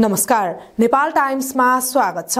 नमस्कार नेपाल टाइम्समा स्वागत छ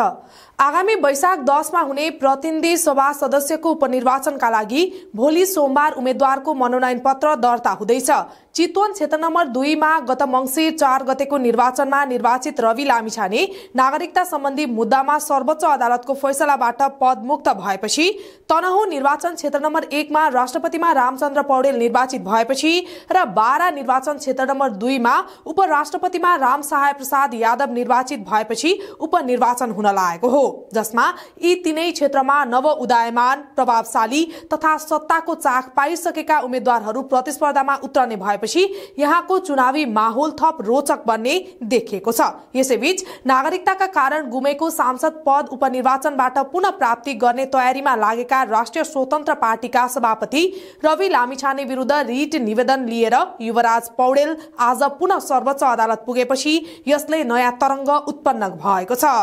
आगामी वैशाख दसमा हुने प्रतिनिधि सभा सदस्यको उपनिर्वाचनका लागि भोलि सोमबार उम्मेद्वारको मनोनयन पत्र दर्ता हुँदैछ चितवन क्षेत्र नम्बर दुईमा गत मङ्सिर चार गतेको निर्वाचनमा निर्वाचित रवि लामिछाने नागरिकता सम्बन्धी मुद्दामा सर्वोच्च अदालतको फैसलाबाट पदमुक्त भएपछि तनहुँ निर्वाचन क्षेत्र नम्बर एकमा राष्ट्रपतिमा रामचन्द्र पौडेल निर्वाचित भएपछि र बाह्र निर्वाचन क्षेत्र नम्बर दुईमा उपराष्ट्रपतिमा राम सहाय प्रसाद यादव निर्वाचित भएपछि उपनिर्वाचन हुन लागेको हो जसमा यी तीनै क्षेत्रमा नव उदायमान प्रभावशाली तथा सत्ताको चाख पाइसकेका उम्मेद्वारहरू प्रतिस्पर्धामा उत्रने भए भएपछि यहाँको चुनावी माहौल थप रोचक बन्ने देखिएको छ यसैबीच नागरिकताका कारण गुमेको सांसद पद उपनिर्वाचनबाट पुनः प्राप्ति गर्ने तयारीमा लागेका राष्ट्रिय स्वतन्त्र पार्टीका सभापति रवि लामिछाने विरूद्ध रिट निवेदन लिएर युवराज पौडेल आज पुनः सर्वोच्च अदालत पुगेपछि यसले नयाँ तरङ्ग उत्पन्न भएको छ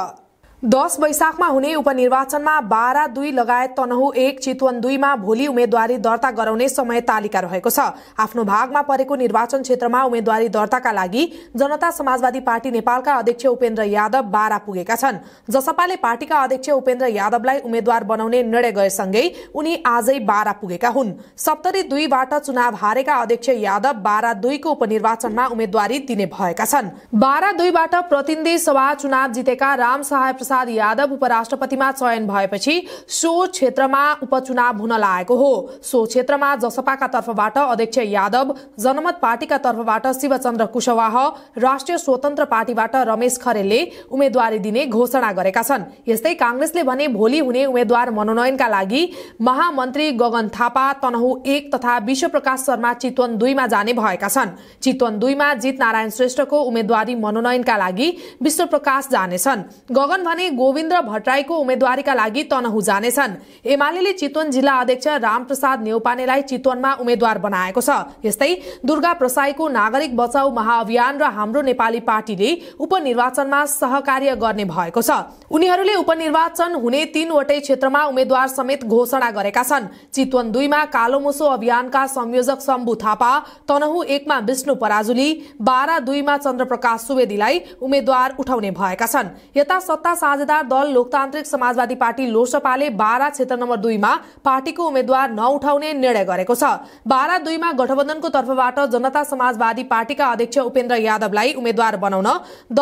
दस वैशाखमा हुने उपनिर्वाचनमा बाह्र दुई लगायत तनहु एक चितवन दुईमा भोलि उम्मेद्वारी दर्ता गराउने समय तालिका रहेको छ आफ्नो भागमा परेको निर्वाचन क्षेत्रमा उम्मेद्वारी दर्ताका लागि जनता समाजवादी पार्टी नेपालका अध्यक्ष उपेन्द्र यादव बाह्र पुगेका छन् जसपाले पार्टीका अध्यक्ष उपेन्द्र यादवलाई उम्मेद्वार बनाउने निर्णय गएसँगै उनी आजै बाह्र पुगेका हुन् सप्तरी दुईबाट चुनाव हारेका अध्यक्ष यादव बाह्र दुईको उपनिर्वाचनमा उम्मेद्वारी दिने भएका छन् बाह्र दुईबाट प्रतिनिधि सभा चुनाव जितेका राम सहाय प्रसाद यादव उपराष्ट्रपतिमा चयन भएपछि सो क्षेत्रमा उपचुनाव हुन लागेको हो सो क्षेत्रमा जसपाका तर्फबाट अध्यक्ष यादव जनमत पार्टीका तर्फबाट शिवचन्द्र कुशवाह राष्ट्रिय स्वतन्त्र पार्टीबाट रमेश खरेलले उम्मेद्वारी दिने घोषणा गरेका छन् यस्तै काँग्रेसले भने भोलि हुने उम्मेद्वार मनोनयनका लागि महामन्त्री गगन थापा तनहु एक तथा विश्वप्रकाश शर्मा चितवन दुईमा जाने भएका छन् चितवन दुईमा जित नारायण श्रेष्ठको उम्मेद्वारी मनोनयनका लागि विश्वप्रकाश जानेछन् गगन भने गोविन्द्र भट्टराईको उम्मेद्वारीका लागि तनहु जानेछन् एमाले चितवन जिल्ला अध्यक्ष रामप्रसाद नेौपानेलाई चितवनमा उम्मेद्वार बनाएको छ यस्तै दुर्गा प्रसाईको नागरिक बचाउ महाअभियान र हाम्रो नेपाली पार्टीले उपनिर्वाचनमा सहकार्य गर्ने भएको छ उनीहरूले उपनिर्वाचन हुने तीनवटै क्षेत्रमा उम्मेद्वार समेत घोषणा गरेका छन् चितवन दुईमा कालोमोसो अभियानका संयोजक शम्भु थापा तनहु एकमा विष्णु पराजुली बाह्र दुईमा चन्द्रप्रकाश सुवेदीलाई उम्मेद्वार उठाउने भएका छन् यता सत्ता साझेदार दल लोकतान्त्रिक समाजवादी पार्टी लोसपाले बाह्र क्षेत्र नम्बर दुईमा पार्टीको उम्मेद्वार नउठाउने निर्णय गरेको छ बाह्र दुईमा गठबन्धनको तर्फबाट जनता समाजवादी पार्टीका अध्यक्ष उपेन्द्र यादवलाई उम्मेद्वार बनाउन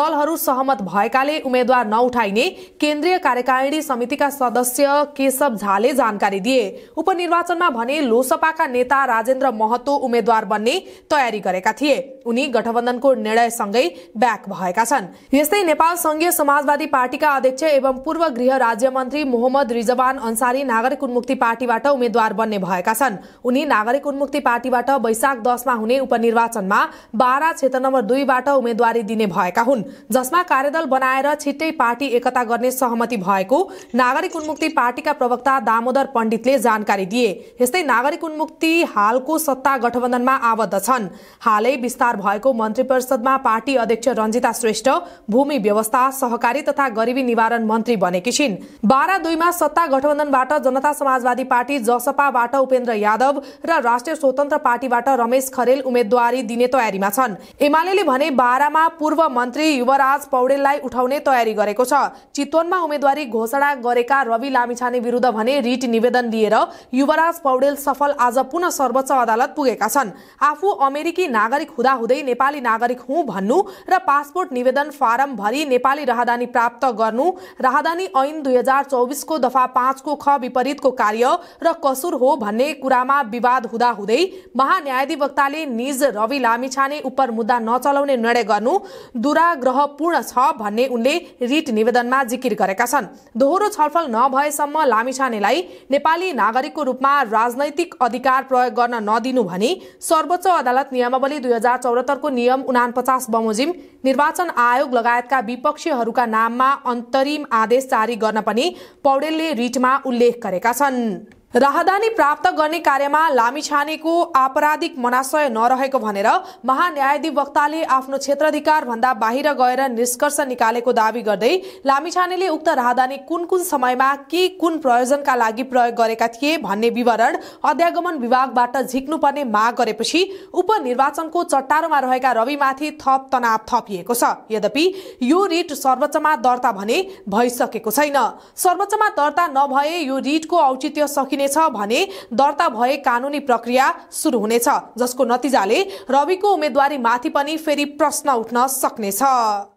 दलहरू सहमत भएकाले उम्मेद्वार नउठाइने केन्द्रीय कार्यकारिणी समितिका सदस्य केशव झाले जानकारी दिए उपनिर्वाचनमा भने लोसपाका नेता राजेन्द्र महतो उम्मेद्वार बन्ने तयारी गरेका थिए उनी गठबन्धनको निर्णयसँगै ब्याक भएका छन् यस्तै नेपाल संघीय समाजवादी पार्टीका अध्यक्ष एवं पूर्व गृह राज्यमन्त्री मोहम्मद रिजवान अन्सारी नागरिक उन्मुक्ति पार्टीबाट उम्मेद्वार बन्ने भएका छन् उनी नागरिक उन्मुक्ति पार्टीबाट वैशाख दसमा हुने उपनिर्वाचनमा बाह्र क्षेत्र नम्बर दुईबाट उम्मेद्वारी दिने भएका हुन् जसमा कार्यदल बनाएर छिट्टै पार्टी एकता गर्ने सहमति भएको नागरिक उन्मुक्ति पार्टीका प्रवक्ता दामोदर पण्डितले जानकारी दिए यस्तै नागरिक उन्मुक्ति हालको सत्ता गठबन्धनमा आबद्ध छन् हालै विस्तार भएको मन्त्री परिषदमा पार्टी अध्यक्ष रञ्जिता श्रेष्ठ भूमि व्यवस्था सहकारी तथा गरिबी निवारण मन्त्री बनेकी छिन् बाह्र दुईमा सत्ता गठबन्धनबाट जनता समाजवादी पार्टी जसपाबाट उपेन्द्र यादव र राष्ट्रिय स्वतन्त्र पार्टीबाट रमेश खरेल उम्मेद्वारी दिने तयारीमा छन् एमाले भने बाह्रमा पूर्व मन्त्री युवराज पौडेललाई उठाउने तयारी गरेको छ चितवनमा उम्मेद्वारी घोषणा गरेका रवि लामिछाने विरूद्ध भने रिट निवेदन दिएर युवराज पौडेल सफल आज पुनः सर्वोच्च अदालत पुगेका छन् आफू अमेरिकी नागरिक हुँदाहुँदै नेपाली नागरिक हुँ भन्नु र पासपोर्ट निवेदन फारम भरि नेपाली राहदानी प्राप्त गर्नु गर्नु राहदानी ऐन दुई हजार चौबिसको दफा पाँचको ख विपरीतको कार्य र कसुर हो भन्ने कुरामा विवाद हुँदाहुँदै महान्यायाधिवक्ताले निज रवि लामिछाने उप मुद्दा नचलाउने निर्णय गर्नु दुराग्रहपूर्ण छ भन्ने उनले रिट निवेदनमा जिकिर गरेका छन् दोहोरो छलफल नभएसम्म लामिछानेलाई नेपाली नागरिकको रूपमा राजनैतिक अधिकार प्रयोग गर्न नदिनु भनी सर्वोच्च अदालत नियमावली दुई हजार चौरात्तरको नियम उना पचास बमोजिम निर्वाचन आयोग लगायतका विपक्षीहरूका नाममा अन्तरिम आदेश जारी गर्न पनि पौडेलले रिटमा उल्लेख गरेका छन् राहदानी प्राप्त गर्ने कार्यमा लामिछानेको आपराधिक मनाशय नरहेको भनेर महान्यायाधिवक्ताले आफ्नो क्षेत्राधिकार भन्दा बाहिर गएर निष्कर्ष निकालेको दावी गर्दै लामिछानेले उक्त राहदानी कुन कुन समयमा के कुन प्रयोजनका लागि प्रयोग गरेका थिए भन्ने विवरण अध्यागमन विभागबाट झिक्नुपर्ने माग गरेपछि उपनिर्वाचनको चट्टारोमा रहेका रविमाथि थप तनाव थपिएको छ यद्यपि यो रिट सर्वोच्चमा दर्ता भने भइसकेको छैन सर्वोच्चमा दर्ता नभए यो रिटको औचित्य सकिने भने दर्ता भए कानुनी प्रक्रिया सुरु हुनेछ जसको नतिजाले रविको उम्मेद्वारीमाथि पनि फेरि प्रश्न उठ्न सक्नेछ